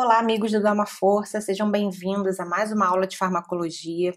Olá, amigos do Dama Força, sejam bem-vindos a mais uma aula de farmacologia.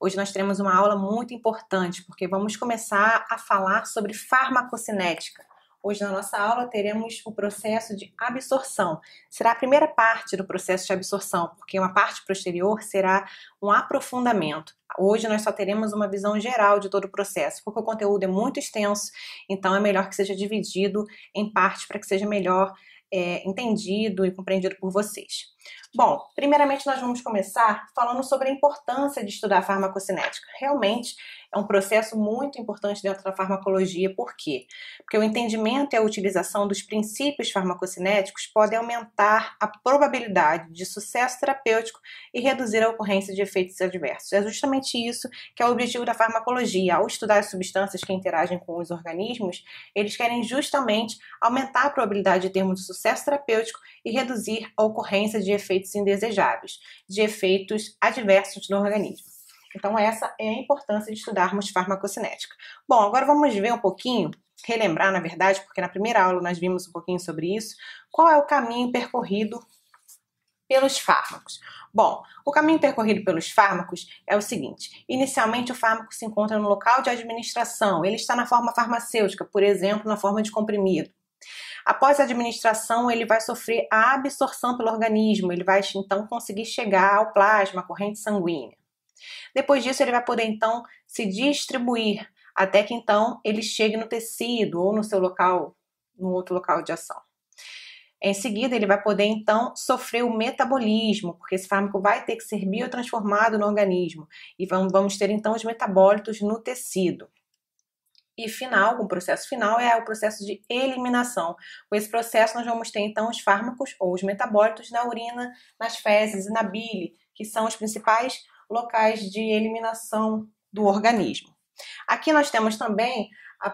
Hoje nós teremos uma aula muito importante, porque vamos começar a falar sobre farmacocinética. Hoje na nossa aula teremos o processo de absorção. Será a primeira parte do processo de absorção, porque uma parte posterior será um aprofundamento. Hoje nós só teremos uma visão geral de todo o processo, porque o conteúdo é muito extenso, então é melhor que seja dividido em partes para que seja melhor é, entendido e compreendido por vocês. Bom, primeiramente nós vamos começar falando sobre a importância de estudar farmacocinética. Realmente é um processo muito importante dentro da farmacologia. Por quê? Porque o entendimento e a utilização dos princípios farmacocinéticos podem aumentar a probabilidade de sucesso terapêutico e reduzir a ocorrência de efeitos adversos. É justamente isso que é o objetivo da farmacologia. Ao estudar as substâncias que interagem com os organismos, eles querem justamente aumentar a probabilidade de termos sucesso terapêutico e reduzir a ocorrência de efeitos indesejáveis, de efeitos adversos no organismo. Então, essa é a importância de estudarmos farmacocinética. Bom, agora vamos ver um pouquinho, relembrar, na verdade, porque na primeira aula nós vimos um pouquinho sobre isso, qual é o caminho percorrido pelos fármacos. Bom, o caminho percorrido pelos fármacos é o seguinte: inicialmente o fármaco se encontra no local de administração, ele está na forma farmacêutica, por exemplo, na forma de comprimido. Após a administração, ele vai sofrer a absorção pelo organismo, ele vai então conseguir chegar ao plasma, à corrente sanguínea. Depois disso, ele vai poder então se distribuir até que então ele chegue no tecido ou no seu local, no outro local de ação. Em seguida, ele vai poder então sofrer o metabolismo, porque esse fármaco vai ter que ser biotransformado no organismo e vamos ter então os metabólitos no tecido. E final, o processo final é o processo de eliminação. Com esse processo, nós vamos ter então os fármacos ou os metabólitos na urina, nas fezes e na bile, que são os principais locais de eliminação do organismo. Aqui nós temos também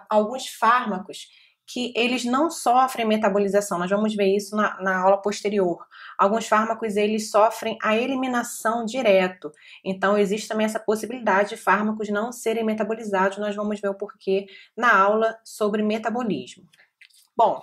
alguns fármacos que eles não sofrem metabolização, nós vamos ver isso na, na, aula posterior. Alguns fármacos eles sofrem a eliminação direto, então existe também essa possibilidade de fármacos não serem metabolizados, nós vamos ver o porquê na aula sobre metabolismo. Bom,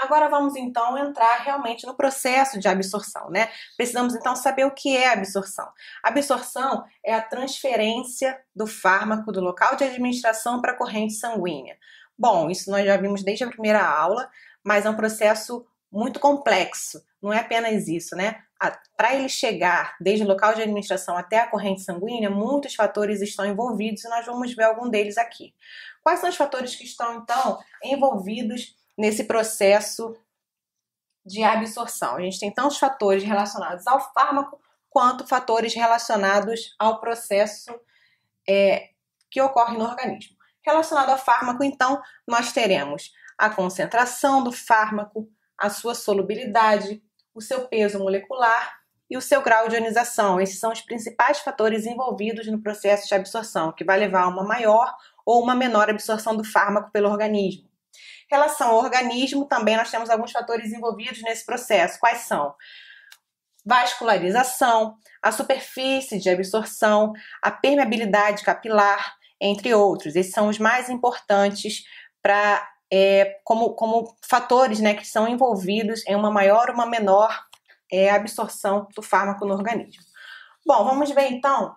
Agora vamos então entrar realmente no processo de absorção, né? Precisamos então saber o que é absorção. absorção é a transferência do fármaco do local de administração para a corrente sanguínea. Bom, isso nós já vimos desde a primeira aula, mas é um processo muito complexo. Não é apenas isso, né? Para ele chegar desde o local de administração até a corrente sanguínea, muitos fatores estão envolvidos e nós vamos ver algum deles aqui. Quais são os fatores que estão então envolvidos nesse processo de absorção. A gente tem tantos fatores relacionados ao fármaco quanto fatores relacionados ao processo é, que ocorre no organismo. Relacionado ao fármaco, então, nós teremos a concentração do fármaco, a sua solubilidade, o seu peso molecular e o seu grau de ionização. Esses são os principais fatores envolvidos no processo de absorção, que vai levar a uma maior ou uma menor absorção do fármaco pelo organismo. Relação ao organismo, também nós temos alguns fatores envolvidos nesse processo. Quais são? Vascularização, a superfície de absorção, a permeabilidade capilar, entre outros. Esses são os mais importantes para é, como, como fatores né, que são envolvidos em uma maior ou uma menor é, absorção do fármaco no organismo. Bom, vamos ver então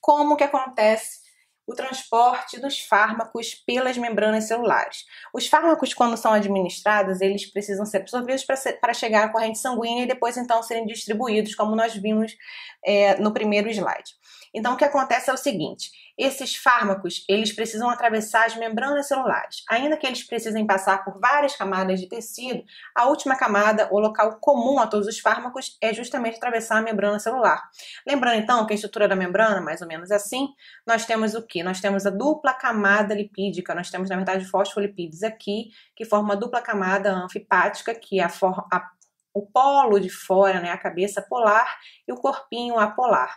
como que acontece o transporte dos fármacos pelas membranas celulares. Os fármacos, quando são administrados, eles precisam ser absorvidos para chegar à corrente sanguínea e depois, então, serem distribuídos, como nós vimos é, no primeiro slide. Então, o que acontece é o seguinte: esses fármacos, eles precisam atravessar as membranas celulares. Ainda que eles precisem passar por várias camadas de tecido, a última camada, o local comum a todos os fármacos, é justamente atravessar a membrana celular. Lembrando então que a estrutura da membrana, mais ou menos assim, nós temos o que? Nós temos a dupla camada lipídica, nós temos na verdade fosfolipídios aqui, que forma a dupla camada anfipática, que é a, a o polo de fora, né, a cabeça polar, e o corpinho apolar.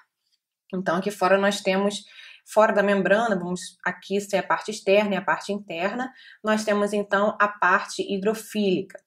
Então, aqui fora nós temos Fora da membrana, vamos aqui ser a parte externa e a parte interna, nós temos então a parte hidrofílica.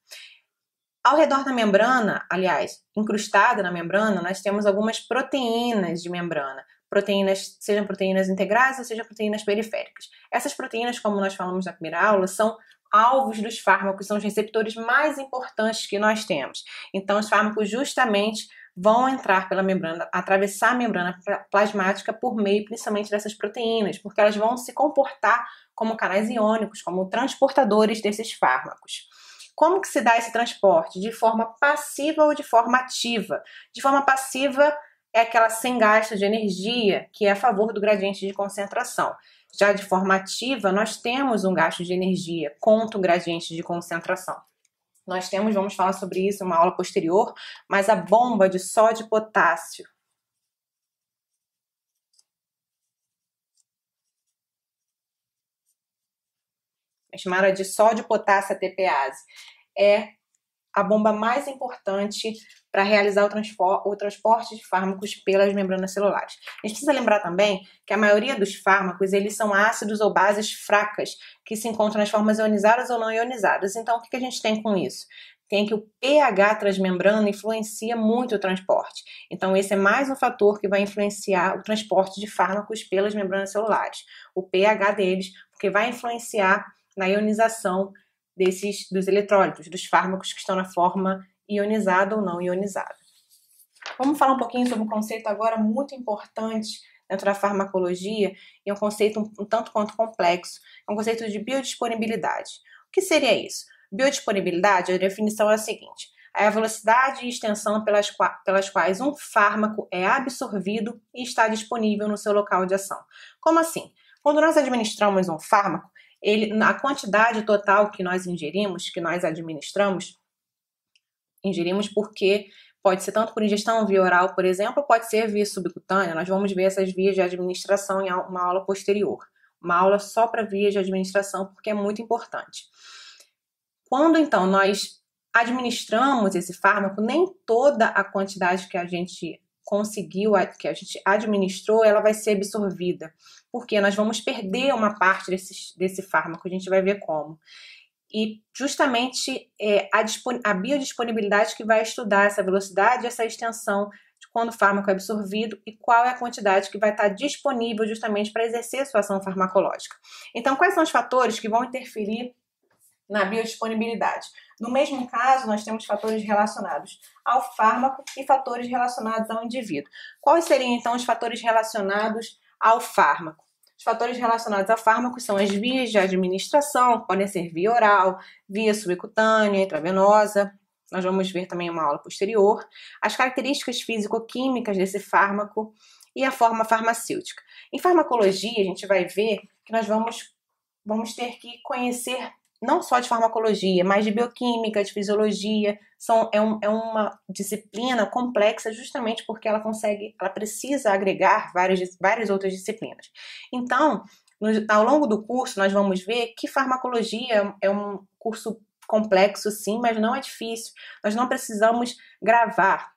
Ao redor da membrana, aliás, incrustada na membrana, nós temos algumas proteínas de membrana, proteínas, sejam proteínas integrais ou sejam proteínas periféricas. Essas proteínas, como nós falamos na primeira aula, são alvos dos fármacos, são os receptores mais importantes que nós temos. Então, os fármacos justamente vão entrar pela membrana, atravessar a membrana plasmática por meio principalmente dessas proteínas, porque elas vão se comportar como canais iônicos, como transportadores desses fármacos. Como que se dá esse transporte? De forma passiva ou de forma ativa? De forma passiva é aquela sem gasto de energia, que é a favor do gradiente de concentração. Já de forma ativa, nós temos um gasto de energia contra o gradiente de concentração. Nós temos, vamos falar sobre isso em uma aula posterior, mas a bomba de sódio e potássio. Chamada de sódio potássio ATPase. É a bomba mais importante para realizar o, o, transporte de fármacos pelas membranas celulares. A gente precisa lembrar também que a maioria dos fármacos eles são ácidos ou bases fracas que se encontram nas formas ionizadas ou não ionizadas. Então, o que, que a gente tem com isso? tem que o pH transmembrana influencia muito o transporte. Então, esse é mais um fator que vai influenciar o transporte de fármacos pelas membranas celulares, o pH deles, porque vai influenciar na ionização desses dos eletrólitos, dos fármacos que estão na forma ionizada ou não ionizada. Vamos falar um pouquinho sobre um conceito agora muito importante dentro da farmacologia e é um conceito um, um tanto quanto complexo, é um conceito de biodisponibilidade. O que seria isso? Biodisponibilidade, a definição é a seguinte: é a velocidade e extensão pelas, pelas quais um fármaco é absorvido e está disponível no seu local de ação. Como assim? Quando nós administramos um fármaco, ele, a quantidade total que nós ingerimos, que nós administramos, Ingerimos porque pode ser tanto por ingestão via oral, por exemplo, pode ser via subcutânea. Nós vamos ver essas vias de administração em uma aula posterior. Uma aula só para vias de administração, porque é muito importante. Quando então nós administramos esse fármaco, nem toda a quantidade que a gente conseguiu, que a gente administrou, ela vai ser absorvida, porque nós vamos perder uma parte desse, desse fármaco, a gente vai ver como e justamente é, a, a, biodisponibilidade que vai estudar essa velocidade, essa extensão de quando o fármaco é absorvido e qual é a quantidade que vai estar disponível justamente para exercer a sua ação farmacológica. Então, quais são os fatores que vão interferir na biodisponibilidade? No mesmo caso, nós temos fatores relacionados ao fármaco e fatores relacionados ao indivíduo. Quais seriam então os fatores relacionados ao fármaco? Os fatores relacionados a fármacos são as vias de administração, podem ser via oral, via subcutânea, intravenosa. Nós vamos ver também uma aula posterior. As características físico-químicas desse fármaco e a forma farmacêutica. Em farmacologia, a gente vai ver que nós vamos, vamos ter que conhecer não só de farmacologia, mas de bioquímica, de fisiologia. São, é, um, é uma disciplina complexa justamente porque ela consegue, ela precisa agregar várias, várias outras disciplinas. Então, no, ao longo do curso, nós vamos ver que farmacologia é um curso complexo, sim, mas não é difícil. Nós não precisamos gravar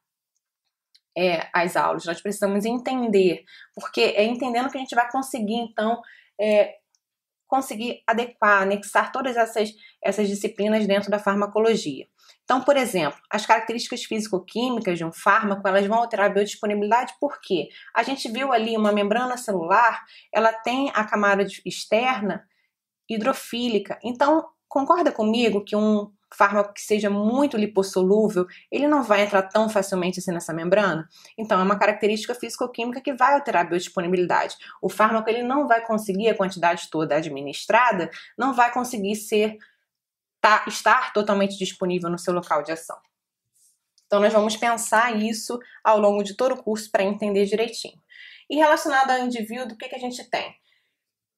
é, as aulas, nós precisamos entender, porque é entendendo que a gente vai conseguir, então, é, conseguir adequar, anexar todas essas, essas disciplinas dentro da farmacologia. Então, por exemplo, as características físico-químicas de um fármaco, elas vão alterar a biodisponibilidade Por quê? a gente viu ali uma membrana celular, ela tem a camada externa hidrofílica. Então, concorda comigo que um fármaco que seja muito lipossolúvel, ele não vai entrar tão facilmente assim nessa membrana. Então, é uma característica físico-química que vai alterar a biodisponibilidade. O fármaco ele não vai conseguir a quantidade toda administrada, não vai conseguir ser tá, estar totalmente disponível no seu local de ação. Então, nós vamos pensar isso ao longo de todo o curso para entender direitinho. E relacionado ao indivíduo, o que, que a gente tem?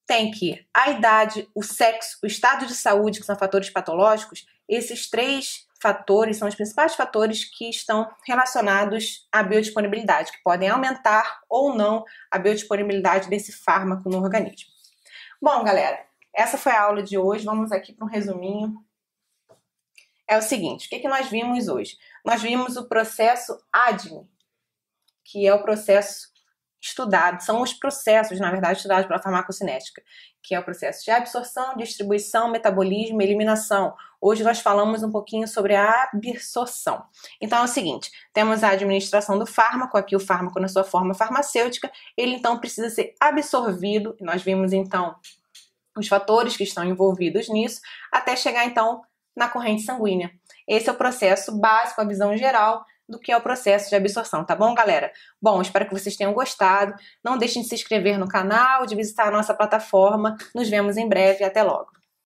Tem que a idade, o sexo, o estado de saúde, que são fatores patológicos, esses três fatores são os principais fatores que estão relacionados à biodisponibilidade, que podem aumentar ou não a biodisponibilidade desse fármaco no organismo. Bom, galera, essa foi a aula de hoje. Vamos aqui para um resuminho. É o seguinte: o que, é que nós vimos hoje? Nós vimos o processo ADME, que é o processo estudado, são os processos, na verdade, estudados pela farmacocinética, que é o processo de absorção, distribuição, metabolismo, eliminação, Hoje nós falamos um pouquinho sobre a absorção. Então é o seguinte: temos a administração do fármaco, aqui o fármaco na sua forma farmacêutica, ele então precisa ser absorvido, nós vimos então os fatores que estão envolvidos nisso, até chegar então na corrente sanguínea. Esse é o processo básico, a visão geral do que é o processo de absorção, tá bom, galera? Bom, espero que vocês tenham gostado. Não deixem de se inscrever no canal, de visitar a nossa plataforma. Nos vemos em breve. Até logo!